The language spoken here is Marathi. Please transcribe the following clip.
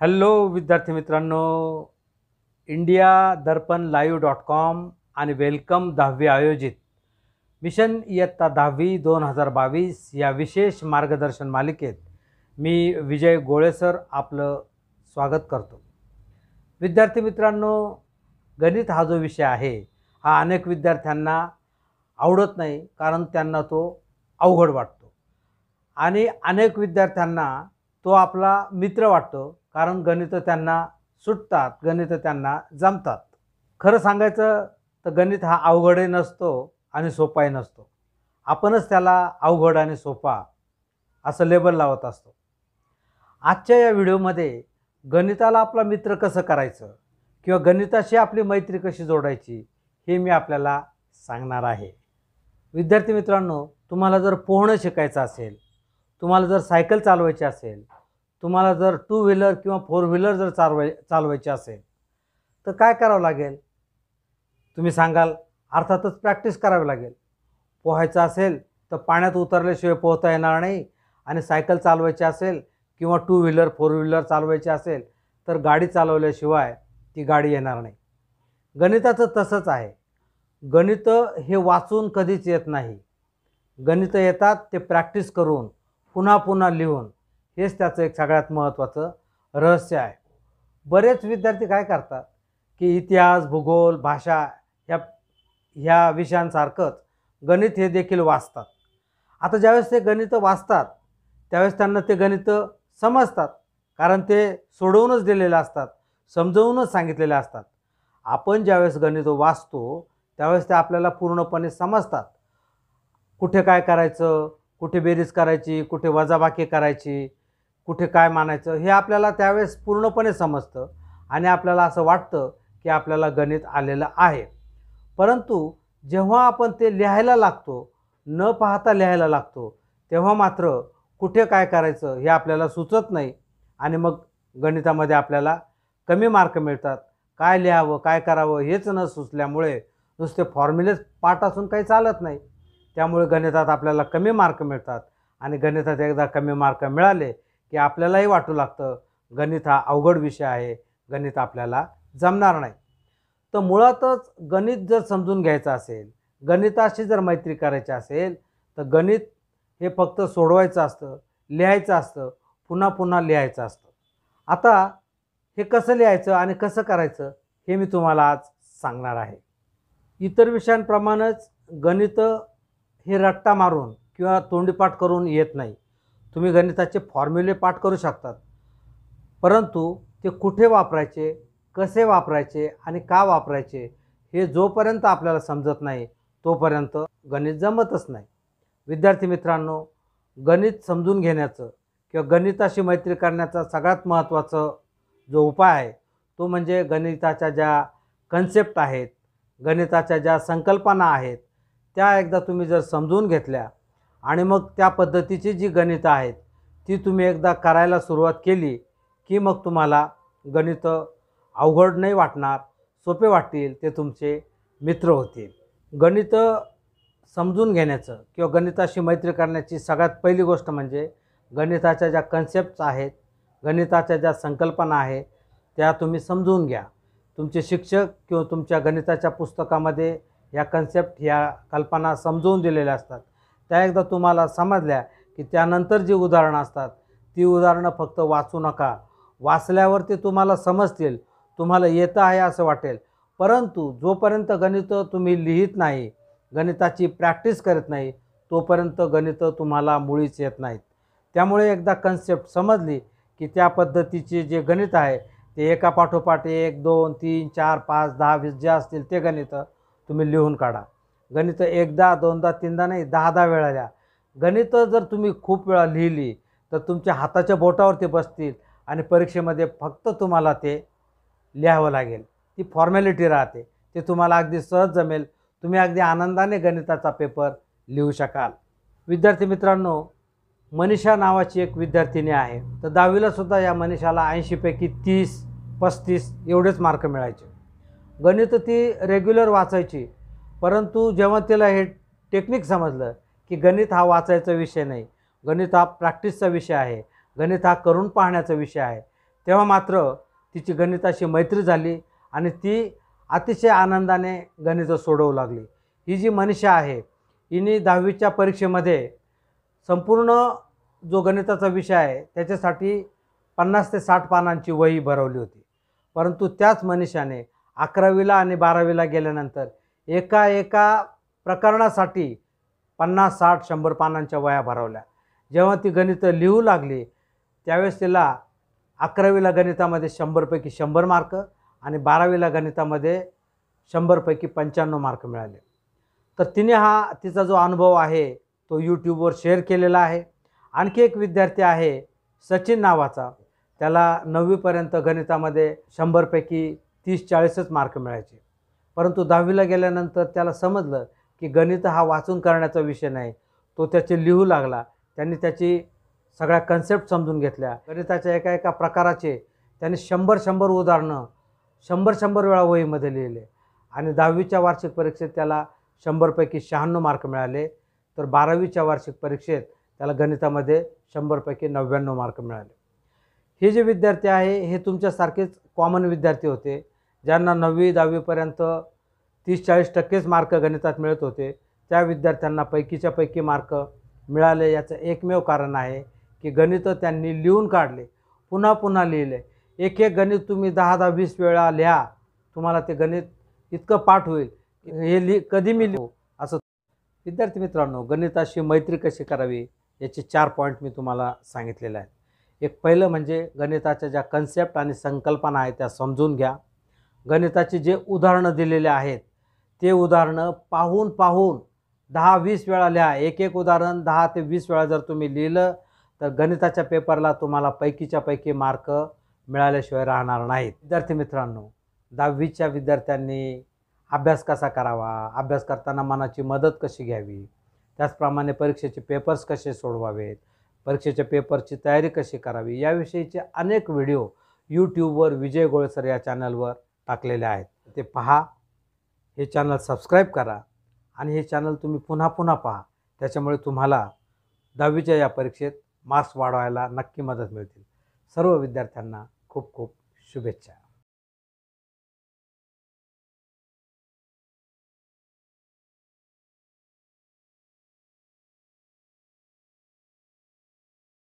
हॅलो विद्यार्थी मित्रांनो India Darpan live dot com आणि वेलकम दहावी आयोजित मिशन इयत्ता दहावी दोन हजार बावीस या विशेष मार्गदर्शन मालिकेत मी विजय गोळेसर आपलं स्वागत करतो विद्यार्थी मित्रांनो गणित हा जो विषय आहे हा अनेक विद्यार्थ्यांना आवडत नाही कारण त्यांना तो अवघड वाटतो आणि अनेक विद्यार्थ्यांना तो आपला मित्र वाटतो कारण गणितं त्यांना सुटतात गणितं त्यांना जमतात खरं सांगायचं तर गणित हा अवघडही नसतो आणि सोपाही नसतो आपणच त्याला अवघड आणि सोपा असं लेबल लावत असतो आजच्या या व्हिडिओमध्ये गणिताला आपला मित्र कसं करायचं किंवा गणिताशी आपली मैत्री कशी जोडायची हे मी आपल्याला सांगणार आहे विद्यार्थी मित्रांनो तुम्हाला जर पोहणं शिकायचं असेल तुम्हाला जर सायकल चालवायची असेल तुम्हाला जर टू व्हीलर किंवा फोर व्हीलर जर चालवाय चालवायची असेल तर काय करावं लागेल तुम्ही सांगाल अर्थातच प्रॅक्टिस करावी लागेल पोहायचं असेल तर पाण्यात उतरल्याशिवाय पोहता येणार नाही आणि सायकल चालवायची असेल किंवा टू व्हीलर फोर व्हीलर चालवायची असेल तर गाडी चालवल्याशिवाय ती गाडी येणार नाही गणिताचं तसंच आहे गणित हे वाचून कधीच येत नाही गणितं येतात ते प्रॅक्टिस करून पुन्हा पुन्हा लिहून हेच त्याचं एक सगळ्यात महत्त्वाचं रहस्य आहे बरेच विद्यार्थी काय करतात की इतिहास भूगोल भाषा ह्या ह्या विषयांसारखंच गणित हे देखील वाचतात आता ज्यावेळेस ते गणितं वाचतात त्यावेळेस त्यांना ते गणितं समजतात कारण ते सोडवूनच दिलेले असतात समजवूनच सांगितलेले असतात आपण ज्यावेळेस गणित वाचतो त्यावेळेस ते आपल्याला पूर्णपणे समजतात कुठे काय करायचं कुठे बेरीज करायची कुठे वजाबाकी करायची कुठे काय मानायचं हे आपल्याला त्यावेळेस पूर्णपणे समजतं आणि आपल्याला असं वाटतं की आपल्याला गणित आलेलं आहे परंतु जेव्हा आपण ते लिहायला लागतो न पाहता लिहायला लागतो तेव्हा मात्र कुठे काय करायचं हे आपल्याला सुचत नाही आणि मग गणितामध्ये आपल्याला कमी मार्क मिळतात काय लिहावं काय करावं हेच न सुचल्यामुळे नुसते फॉर्म्युलेच पाठ असून काही चालत नाही त्यामुळे गणितात आपल्याला कमी मार्क मिळतात आणि गणितात एकदा कमी मार्क मिळाले की आपल्यालाही वाटू लागतं गणित हा अवघड विषय आहे गणित आपल्याला जमणार नाही तर मुळातच गणित जर समजून घ्यायचं असेल गणिताशी जर मैत्री करायची असेल तर गणित हे फक्त सोडवायचं असतं लिहायचं असतं पुन्हा पुन्हा लिहायचं असतं आता हे कसं लिहायचं आणि कसं करायचं हे मी तुम्हाला आज सांगणार आहे इतर विषयांप्रमाणेच गणितं हे रट्टा मारून किंवा तोंडीपाठ करून येत नाही तुम्ही गणिताचे फॉर्म्युले पाठ करू शकतात परंतु ते कुठे वापरायचे कसे वापरायचे आणि का वापरायचे हे जोपर्यंत आपल्याला समजत नाही तोपर्यंत गणित जमतच नाही विद्यार्थी मित्रांनो गणित समजून घेण्याचं किंवा गणिताशी मैत्री करण्याचा सगळ्यात महत्त्वाचं जो उपाय आहे तो म्हणजे गणिताच्या ज्या कन्सेप्ट आहेत गणिताच्या ज्या संकल्पना आहेत त्या एकदा तुम्ही जर समजून घेतल्या आणि मग त्या पद्धतीची जी गणितं आहेत ती तुम्ही एकदा करायला सुरुवात केली की मग तुम्हाला गणितं अवघड नाही वाटणार सोपे वाटतील ते तुमचे मित्र होतील गणितं समजून घेण्याचं किंवा गणिताशी मैत्री करण्याची सगळ्यात पहिली गोष्ट म्हणजे गणिताच्या ज्या कन्सेप्ट्स आहेत गणिताच्या ज्या संकल्पना आहेत त्या तुम्ही समजून घ्या तुमचे शिक्षक किंवा तुमच्या गणिताच्या पुस्तकामध्ये या कन्सेप्ट या कल्पना समजवून दिलेल्या असतात त्या एकदा तुम्हाला समजल्या की त्यानंतर जी उदाहरणं असतात ती उदाहरणं फक्त वाचू नका वाचल्यावर ते तुम्हाला समजतील तुम्हाला येतं आहे असं वाटेल परंतु जोपर्यंत गणितं तुम्ही लिहित नाही गणिताची प्रॅक्टिस करत नाही तोपर्यंत गणितं तुम्हाला मुळीच येत नाहीत त्यामुळे एकदा कन्सेप्ट समजली की त्या पद्धतीचे जे गणित आहे ते एका एक दोन तीन चार पाच दहा वीस जे असतील ते गणितं तुम्ही लिहून काढा गणित एकदा दोनदा तीनदा नाही दहा दहा वेळा लिहा गणितं जर तुम्ही खूप वेळा लिहिली तर तुमच्या हाताच्या बोटावरती बसतील आणि परीक्षेमध्ये फक्त तुम्हाला ते लिहावं लागेल ती फॉर्मॅलिटी राहते ते तुम्हाला अगदी सहज जमेल तुम्ही अगदी आनंदाने गणिताचा पेपर लिहू शकाल विद्यार्थी मित्रांनो मनीषा नावाची एक विद्यार्थिनी आहे तर दहावीलासुद्धा या मनीषाला ऐंशीपैकी तीस पस्तीस एवढेच मार्क मिळायचे गणित ती रेग्युलर वाचायची परंतु जेव्हा तिला हे टेक्निक समजलं की गणित हा वाचायचा विषय नाही गणित हा प्रॅक्टिसचा विषय आहे गणित हा करून पाहण्याचा विषय आहे तेव्हा मात्र तिची गणिताशी मैत्री झाली आणि ती अतिशय आनंदाने गणितं सोडवू लागली ही जी मनीषा आहे हिने दहावीच्या परीक्षेमध्ये संपूर्ण जो गणिताचा विषय आहे त्याच्यासाठी पन्नास ते साठ पानांची वही भरवली होती परंतु त्याच मनीषाने अकरावीला आणि बारावीला गेल्यानंतर एका एका प्रकरणासाठी पन्नास साठ शंभर पानांच्या वया भरवल्या जेव्हा ती गणितं लिहू लागली त्यावेळेस तिला अकरावीला गणितामध्ये शंभरपैकी शंभर मार्क आणि बारावीला गणितामध्ये शंभरपैकी पंच्याण्णव मार्क मिळाले तर तिने हा तिचा जो अनुभव आहे तो यूट्यूबवर शेअर केलेला आहे आणखी एक विद्यार्थी आहे सचिन नावाचा त्याला नववीपर्यंत गणितामध्ये शंभरपैकी तीस चाळीसच मार्क मिळायचे परंतु दहावीला गेल्यानंतर त्याला समजलं की गणित हा वाचून करण्याचा विषय नाही तो त्याचे लिहू लागला त्यांनी त्याची सगळ्या कन्सेप्ट समजून घेतल्या गणिताच्या एका एका प्रकाराचे त्यांनी शंभर शंभर उदाहरणं शंभर शंभर वेळा वहीमध्ये लिहिले आणि दहावीच्या वार्षिक परीक्षेत त्याला शंभरपैकी शहाण्णव मार्क मिळाले तर बारावीच्या वार्षिक परीक्षेत त्याला गणितामध्ये शंभरपैकी नव्याण्णव मार्क मिळाले हे जे विद्यार्थी आहे हे तुमच्यासारखेच कॉमन विद्यार्थी होते ज्यांना नववी दहावीपर्यंत तीस चाळीस टक्केच मार्क गणितात मिळत होते त्या विद्यार्थ्यांना पैकीच्या पैकी मार्क मिळाले याचं एकमेव कारण आहे की गणितं त्यांनी लिहून काढले पुन्हा पुन्हा लिहिले एक एक गणित तुम्ही दहा दहा वीस वेळा लिहा तुम्हाला ते गणित इतकं पाठ होईल हे लि कधी मी लिहू असं विद्यार्थी मित्रांनो गणिताशी मैत्री कशी करावी याचे चार पॉईंट मी तुम्हाला सांगितलेले आहेत एक पहिलं म्हणजे गणिताच्या ज्या कन्सेप्ट आणि संकल्पना आहेत त्या समजून घ्या गणिताचे जे उदाहरणं दिलेले आहेत ते उदाहरणं पाहून पाहून दहा वीस वेळा लिहा एक एक उदाहरण दहा ते वीस वेळा जर तुम्ही लिहिलं तर गणिताच्या पेपरला तुम्हाला पैकीच्या पैकी मार्क मिळाल्याशिवाय राहणार नाहीत विद्यार्थी मित्रांनो दहावीच्या विद्यार्थ्यांनी अभ्यास कसा करावा अभ्यास करताना मनाची मदत कशी घ्यावी त्याचप्रमाणे परीक्षेचे पेपर्स कसे सोडवावेत परीक्षेच्या पेपरची तयारी कशी करावी याविषयीचे अनेक व्हिडिओ यूट्यूबवर विजय गोळसर या चॅनलवर टाकलेले आहेत ते पहा हे चॅनल सबस्क्राईब करा आणि हे चॅनल तुम्ही पुन्हा पुन्हा पहा त्याच्यामुळे तुम्हाला दहावीच्या या परीक्षेत मार्क्स वाढवायला नक्की मदत मिळतील सर्व विद्यार्थ्यांना खूप खूप शुभेच्छा